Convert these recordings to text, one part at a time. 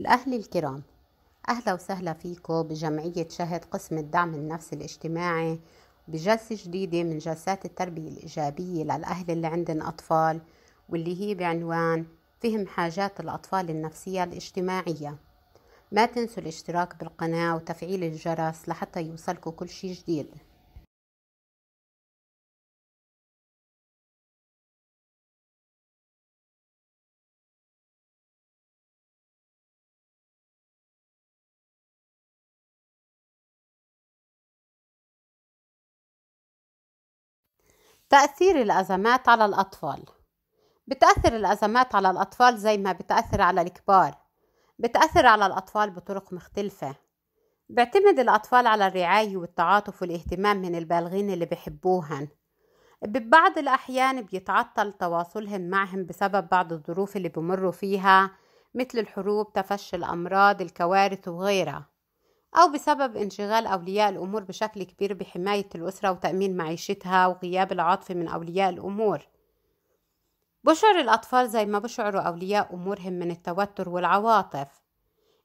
الأهل الكرام أهلا وسهلا فيكم بجمعية شهد قسم الدعم النفسي الاجتماعي بجلسة جديدة من جلسات التربية الإيجابية للأهل اللي عندن أطفال واللي هي بعنوان فهم حاجات الأطفال النفسية الاجتماعية ما تنسوا الاشتراك بالقناة وتفعيل الجرس لحتى يوصلكم كل شي جديد تأثير الأزمات على الأطفال بتأثر الأزمات على الأطفال زي ما بتأثر على الكبار بتأثر على الأطفال بطرق مختلفة بيعتمد الأطفال على الرعاية والتعاطف والاهتمام من البالغين اللي بيحبوهن ببعض الأحيان بيتعطل تواصلهم معهم بسبب بعض الظروف اللي بمروا فيها مثل الحروب تفشي الأمراض الكوارث وغيرها أو بسبب انشغال أولياء الأمور بشكل كبير بحماية الأسرة وتأمين معيشتها وغياب العاطفة من أولياء الأمور بشعر الأطفال زي ما بشعروا أولياء أمورهم من التوتر والعواطف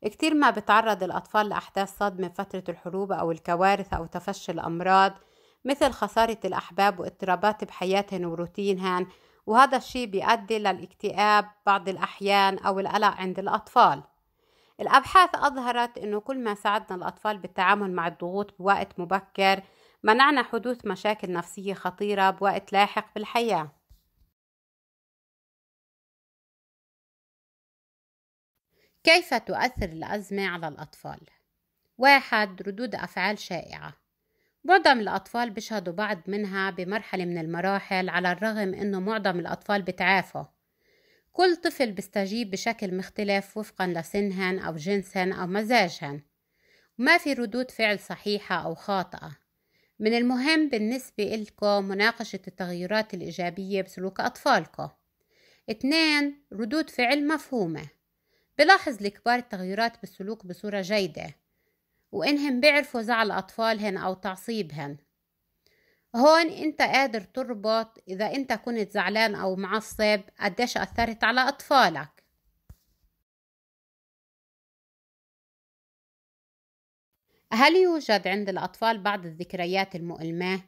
كتير ما بتعرض الأطفال لأحداث صدمة فترة الحروب أو الكوارث أو تفشي الأمراض مثل خسارة الأحباب واضطرابات بحياتهن وروتينهن وهذا الشيء بيؤدي للاكتئاب بعض الأحيان أو القلق عند الأطفال الأبحاث أظهرت أنه كل ما ساعدنا الأطفال بالتعامل مع الضغوط بوقت مبكر منعنا حدوث مشاكل نفسية خطيرة بوقت لاحق بالحياة كيف تؤثر الأزمة على الأطفال؟ واحد ردود أفعال شائعة معظم الأطفال بيشهدوا بعض منها بمرحلة من المراحل على الرغم أنه معظم الأطفال بتعافوا كل طفل بيستجيب بشكل مختلف وفقا لسنهن أو جنسهن أو مزاجهن وما في ردود فعل صحيحة أو خاطئة من المهم بالنسبة لكم مناقشة التغيرات الإيجابية بسلوك أطفالكم اثنان ردود فعل مفهومة بلاحظ الكبار التغيرات بالسلوك بصورة جيدة وإنهم بيعرفوا زعل أطفالهن أو تعصيبهن هون انت قادر تربط اذا انت كنت زعلان او معصب قديش اثرت على اطفالك هل يوجد عند الأطفال بعض الذكريات المؤلمة؟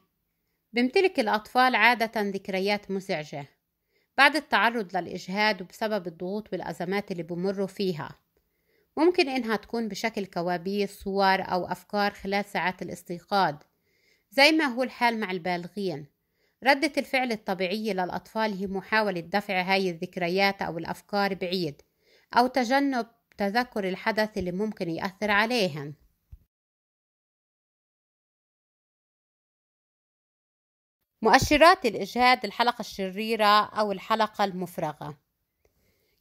بيمتلك الأطفال عادة ذكريات مزعجة بعد التعرض للإجهاد وبسبب الضغوط والأزمات اللي بمروا فيها ممكن إنها تكون بشكل كوابيس صور أو أفكار خلال ساعات الاستيقاظ زي ما هو الحال مع البالغين ردة الفعل الطبيعية للأطفال هي محاولة دفع هاي الذكريات أو الأفكار بعيد أو تجنب تذكر الحدث اللي ممكن يأثر عليهم مؤشرات الإجهاد الحلقة الشريرة أو الحلقة المفرغة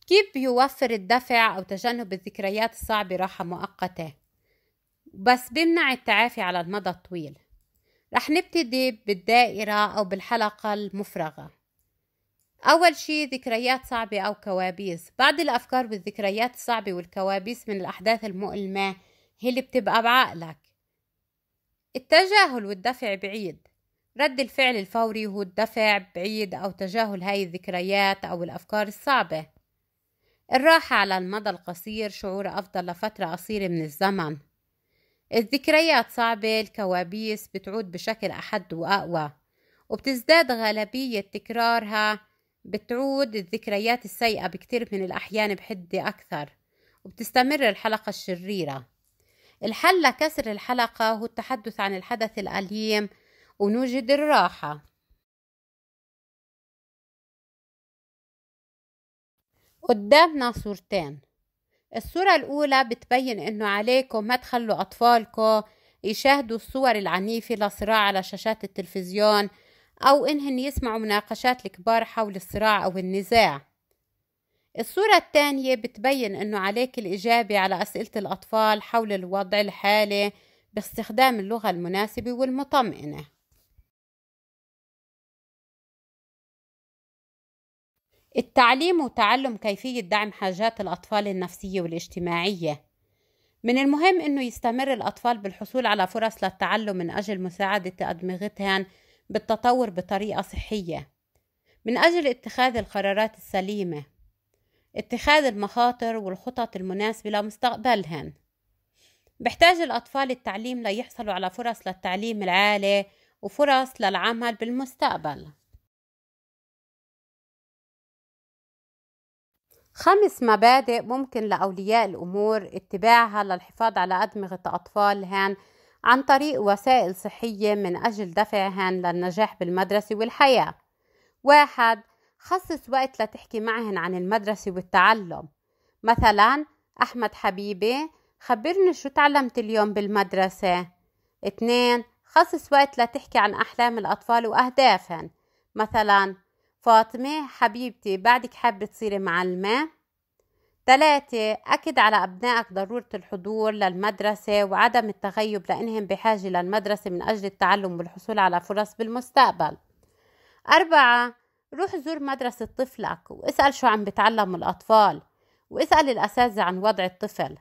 كيف بيوفر الدفع أو تجنب الذكريات الصعبة راحة مؤقتة بس بيمنع التعافي على المدى الطويل رح نبتدي بالدائرة أو بالحلقة المفرغة أول شي ذكريات صعبة أو كوابيس بعض الأفكار بالذكريات الصعبة والكوابيس من الأحداث المؤلمة هي اللي بتبقى بعقلك التجاهل والدفع بعيد رد الفعل الفوري هو الدفع بعيد أو تجاهل هاي الذكريات أو الأفكار الصعبة الراحة على المدى القصير شعور أفضل لفترة قصيرة من الزمن الذكريات صعبة الكوابيس بتعود بشكل أحد وأقوى وبتزداد غالبية تكرارها بتعود الذكريات السيئة بكتير من الأحيان بحدة أكثر وبتستمر الحلقة الشريرة الحل لكسر الحلقة هو التحدث عن الحدث الأليم ونوجد الراحة قدامنا صورتين الصورة الأولى بتبين إنه عليكم ما تخلوا أطفالكم يشاهدوا الصور العنيفة لصراع على شاشات التلفزيون أو إنهن يسمعوا مناقشات الكبار حول الصراع أو النزاع الصورة الثانية بتبين إنه عليك الإجابة على أسئلة الأطفال حول الوضع الحالي باستخدام اللغة المناسبة والمطمئنة التعليم وتعلم كيفية دعم حاجات الأطفال النفسية والاجتماعية من المهم أنه يستمر الأطفال بالحصول على فرص للتعلم من أجل مساعدة أدمغتهم بالتطور بطريقة صحية من أجل اتخاذ القرارات السليمة اتخاذ المخاطر والخطط المناسبة لمستقبلهم بحتاج الأطفال التعليم ليحصلوا على فرص للتعليم العالي وفرص للعمل بالمستقبل خمس مبادئ ممكن لأولياء الأمور اتباعها للحفاظ على أدمغة أطفالهن عن طريق وسائل صحية من أجل دفعهن للنجاح بالمدرسة والحياة واحد خصص وقت لتحكي معهن عن المدرسة والتعلم مثلا أحمد حبيبي خبرني شو تعلمت اليوم بالمدرسة اثنين خصص وقت لتحكي عن أحلام الأطفال وأهدافهن مثلا فاطمة حبيبتي بعدك حابة تصيري معلمة ثلاثة أكد على أبنائك ضرورة الحضور للمدرسة وعدم التغيب لأنهم بحاجة للمدرسة من أجل التعلم والحصول على فرص بالمستقبل أربعة روح زور مدرسة طفلك واسأل شو عم بتعلم الأطفال واسأل الأساتذة عن وضع الطفل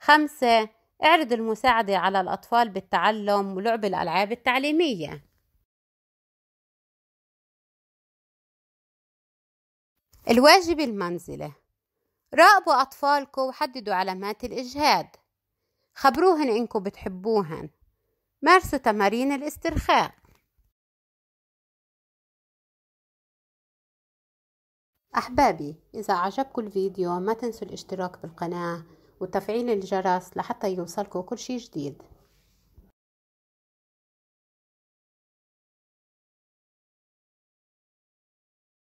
خمسة اعرض المساعدة على الأطفال بالتعلم ولعب الألعاب التعليمية الواجب المنزلة راقبوا أطفالكم وحددوا علامات الإجهاد خبروهن إنكم بتحبوهن مارسوا تمارين الاسترخاء أحبابي إذا عجبكم الفيديو ما تنسوا الاشتراك بالقناة وتفعيل الجرس لحتى يوصلكم كل شي جديد